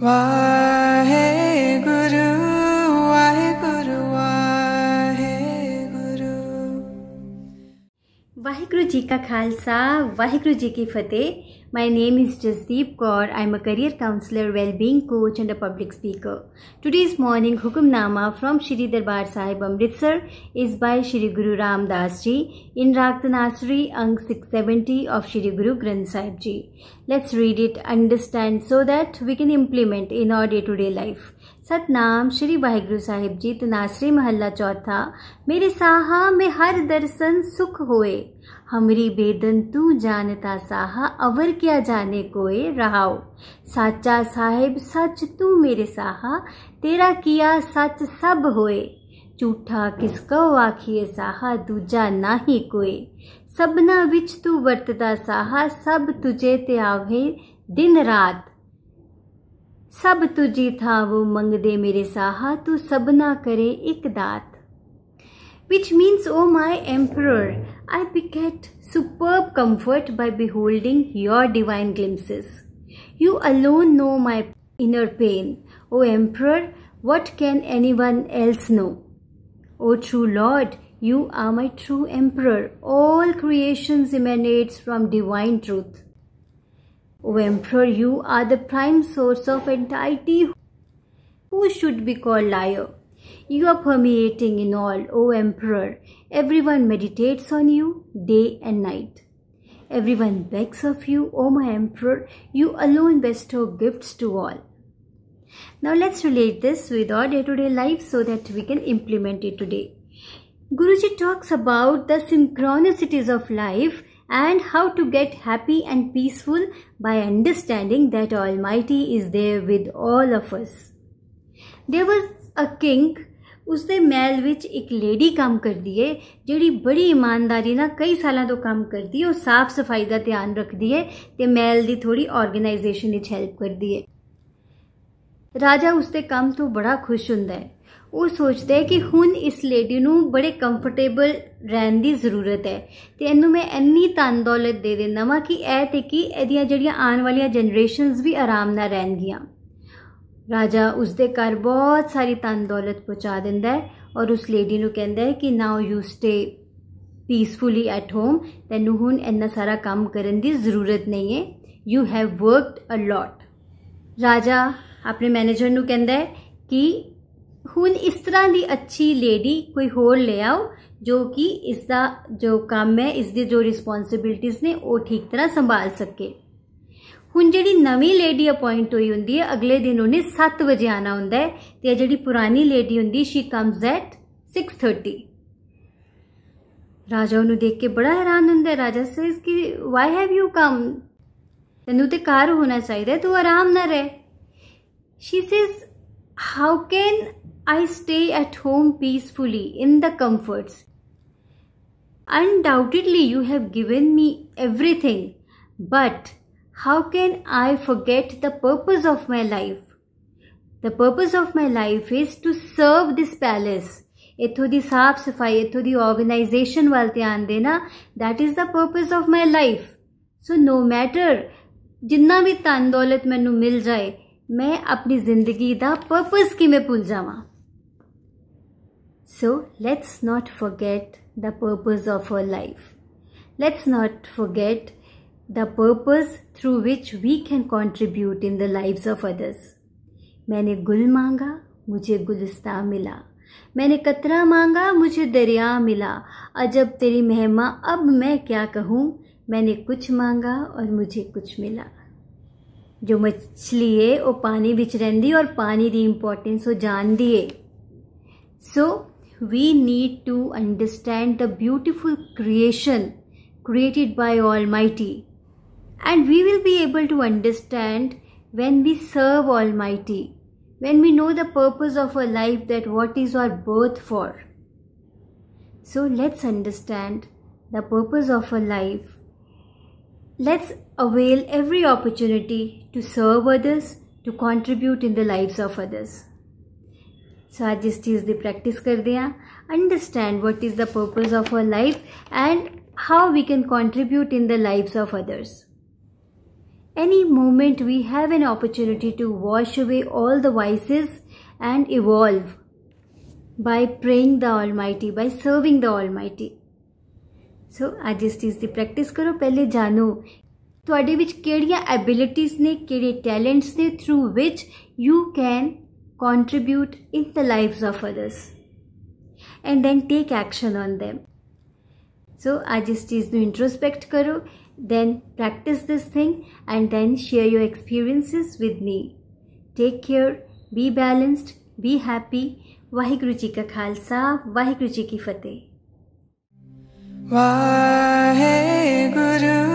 Why? ਜੀ ਕਾ ਖਾਲਸਾ ਵਾਹਿਗੁਰੂ ਜੀ ਕੀ ਫਤਿਹ My name is Jasdeep Kaur. I'm a career counselor, well-being coach and a public speaker. Today's morning Hukumnama from Shri Darbar Sahib Amritsar is by Shri Guru Ram Das Ji in Raktanasri Ang 670 of Shri Guru Granth Sahib Ji. Let's read it, understand so that we can implement in our day-to-day -day life. Satnam Shri गुरु साहिब जी तनासरी महला चौथा मेरे साहा में हर दर्शन सुख होए हमरी बेदन तू जानता साहा अवर क्या जाने कोए रहाओ साचा साहिब सच तू मेरे साहा तेरा किया सच सब होए झूठा किसको आखिए साहा दूजा ना ही कोए सबना विच तू वर्तदा साहा सब तुझे ते आवे दिन रात ਸਭ ਤੁਜੀ ਥਾਵੋ ਮੰਗਦੇ ਮੇਰੇ ਸਾਹਾ ਤੂੰ ਸਭਨਾ ਕਰੇ ਇੱਕ ਦਾਤ which means O my emperor i beget superb comfort by beholding your divine glimpses you alone know my inner pain o emperor what can anyone else know o true lord you are my true emperor all creations emanates from divine truth O emperor, you are the prime source of entirety. Who should be called liar? You are permeating in all, O emperor. Everyone meditates on you day and night. Everyone begs of you, O my emperor, you alone bestow gifts to all. Now let's relate this with our day-to-day -day life so that we can implement it today. Guruji talks about the synchronicities of life and how to get happy and peaceful by understanding that Almighty is there with all of us. There was a king ਉਸਦੇ ਮਹਿਲ ਵਿੱਚ ਇੱਕ lady ਕੰਮ ਕਰਦੀ ਏ ਜਿਹੜੀ ਬੜੀ ਇਮਾਨਦਾਰੀ ਨਾਲ ਕਈ ਸਾਲਾਂ ਤੋਂ ਕੰਮ ਕਰਦੀ ਏ ਉਹ ਸਾਫ਼ ਸਫਾਈ ਦਾ ਧਿਆਨ ਰੱਖਦੀ ਏ ਤੇ ਮਹਿਲ ਦੀ ਥੋੜੀ ਆਰਗੇਨਾਈਜੇਸ਼ਨ ਵਿੱਚ ਹੈਲਪ ਕਰਦੀ ਏ ਰਾਜਾ ਉਸਦੇ ਕੰਮ ਤੋਂ ਬੜਾ ਖੁਸ਼ ਹੁੰਦਾ ਹੈ ਉਹ ਸੋਚਦਾ ਹੈ ਕਿ ਹੁਣ ਇਸ ਲੇਡੀ ਨੂੰ ਬੜੇ ਕੰਫਰਟੇਬਲ ਰਹਿਣ ਦੀ ਜ਼ਰੂਰਤ ਹੈ ਤੇ ਇਹਨੂੰ ਮੈਂ ਇੰਨੀ ਤਨ ਦੌਲਤ ਦੇ ਦਿੰਦਾ ਵਾਂ ਕਿ ਇਹ ਤੇ ਕਿ ਇਹਦੀਆਂ ਜਿਹੜੀਆਂ ਆਉਣ ਵਾਲੀਆਂ ਜਨਰੇਸ਼ਨਸ ਵੀ ਆਰਾਮ ਨਾਲ ਰਹਿਣਗੀਆਂ ਰਾਜਾ ਉਸ ਦੇ ਘਰ ਬਹੁਤ ਸਾਰੀ ਤਨ ਦੌਲਤ ਪਹੁੰਚਾ ਦਿੰਦਾ ਹੈ ਔਰ ਉਸ ਲੇਡੀ ਨੂੰ ਕਹਿੰਦਾ ਹੈ ਕਿ now you stay peacefully at home ਤੈਨੂੰ ਹੁਣ ਇੰਨਾ ਸਾਰਾ ਕੰਮ ਕਰਨ ਦੀ ਜ਼ਰੂਰਤ ਨਹੀਂ ਹੈ you have worked a lot ਰਾਜਾ ਆਪਣੇ ਮੈਨੇਜਰ ਨੂੰ ਕਹਿੰਦਾ ਹੈ ਕਿ ਹੁਣ ਇਸ ਤਰ੍ਹਾਂ ਦੀ ਅੱਛੀ ਲੇਡੀ ਕੋਈ ਹੋਰ ਲੈ ਆਓ ਜੋ ਕਿ ਇਸ ਦਾ ਜੋ ਕੰਮ ਹੈ ਇਸ ਦੀ ਜੋ ਰਿਸਪੌਂਸਿਬਿਲਟੀਆਂ ਨੇ ਉਹ ਠੀਕ ਤਰ੍ਹਾਂ ਸੰਭਾਲ ਸਕੇ ਹੁਣ ਜਿਹੜੀ ਨਵੀਂ ਲੇਡੀ ਅਪਾਇੰਟ ਹੋਈ ਹੁੰਦੀ ਹੈ ਅਗਲੇ ਦਿਨ ਉਹਨੇ 7 ਵਜੇ ਆਣਾ ਹੁੰਦਾ ਹੈ ਤੇ ਜਿਹੜੀ ਪੁਰਾਣੀ ਲੇਡੀ ਹੁੰਦੀ ਸ਼ੀ ਕਮਸ ਐਟ 6:30 ਰਾਜਾ ਉਹਨੂੰ ਦੇਖ ਕੇ ਬੜਾ ਹੈਰਾਨ ਹੁੰਦਾ ਰਾਜਾ ਸੇਸ ਕਿ ਵਾਈ ਹੈਵ ਯੂ ਕਮ ਤੈਨੂੰ ਤੇ ਕਾਰ ਹੋਣਾ ਚਾਹੀਦਾ ਤੂੰ ਆਰਾਮ ਨਾਲ ਰਹਿ she says how can I stay at home peacefully in the comforts. Undoubtedly, you have given me everything, but how can I forget the purpose of my life? The purpose of my life is to serve this palace. इथो दी साफ सफाई इथो दी organisation वाल ध्यान देना That is the purpose of my life. So, no matter matter ਜਿੰਨਾ ਵੀ ਤਨ ਦੌਲਤ ਮੈਨੂੰ ਮਿਲ ਜਾਏ ਮੈਂ ਆਪਣੀ ਜ਼ਿੰਦਗੀ ਦਾ ਪਰਪਸ ਕਿਵੇਂ ਭੁੱਲ So let's not forget the purpose of our life. Let's not forget the purpose through which we can contribute in the lives of others. maine gul manga mujhe gulista mila मैंने कतरा मांगा मुझे दरिया मिला अजब तेरी महिमा अब मैं क्या कहूँ मैंने कुछ मांगा और मुझे कुछ मिला जो मछली है वो पानी विच रही और पानी की इंपॉर्टेंस वो जान दिए सो so, we need to understand the beautiful creation created by Almighty. And we will be able to understand when we serve Almighty, when we know the purpose of our life that what is our birth for. So let's understand the purpose of our life. Let's avail every opportunity to serve others, to contribute in the lives of others. So आज इस चीज़ की practice कर दिया understand what is the purpose of our life and how we can contribute in the life of others Any moment we have an opportunity to wash away all the vices and evolve by praying the Almighty, by serving the Almighty. So ਅੱਜ ਇਸ ਚੀਜ਼ ਦੀ practice ਕਰੋ ਪਹਿਲੇ ਜਾਣੋ ਤੁਹਾਡੇ ਵਿੱਚ ਕਿਹੜੀਆਂ ਐਬਿਲਿਟੀਜ਼ ਨੇ ਕਿਹੜੇ ਟੈਲੈਂਟਸ ਨੇ through which you can contribute in the lives of others and then take action on them. So આજે ચીજનું ઇન્ટ્રોસ્પેક્ટ કરો then practice this thing and then share your experiences with me. Take care, be balanced, be happy. Waheguru Ji ਕਾ Khalsa Waheguru Ji ਕੀ ਫਤਿਹ ਵਾਹਿਗੁਰੂ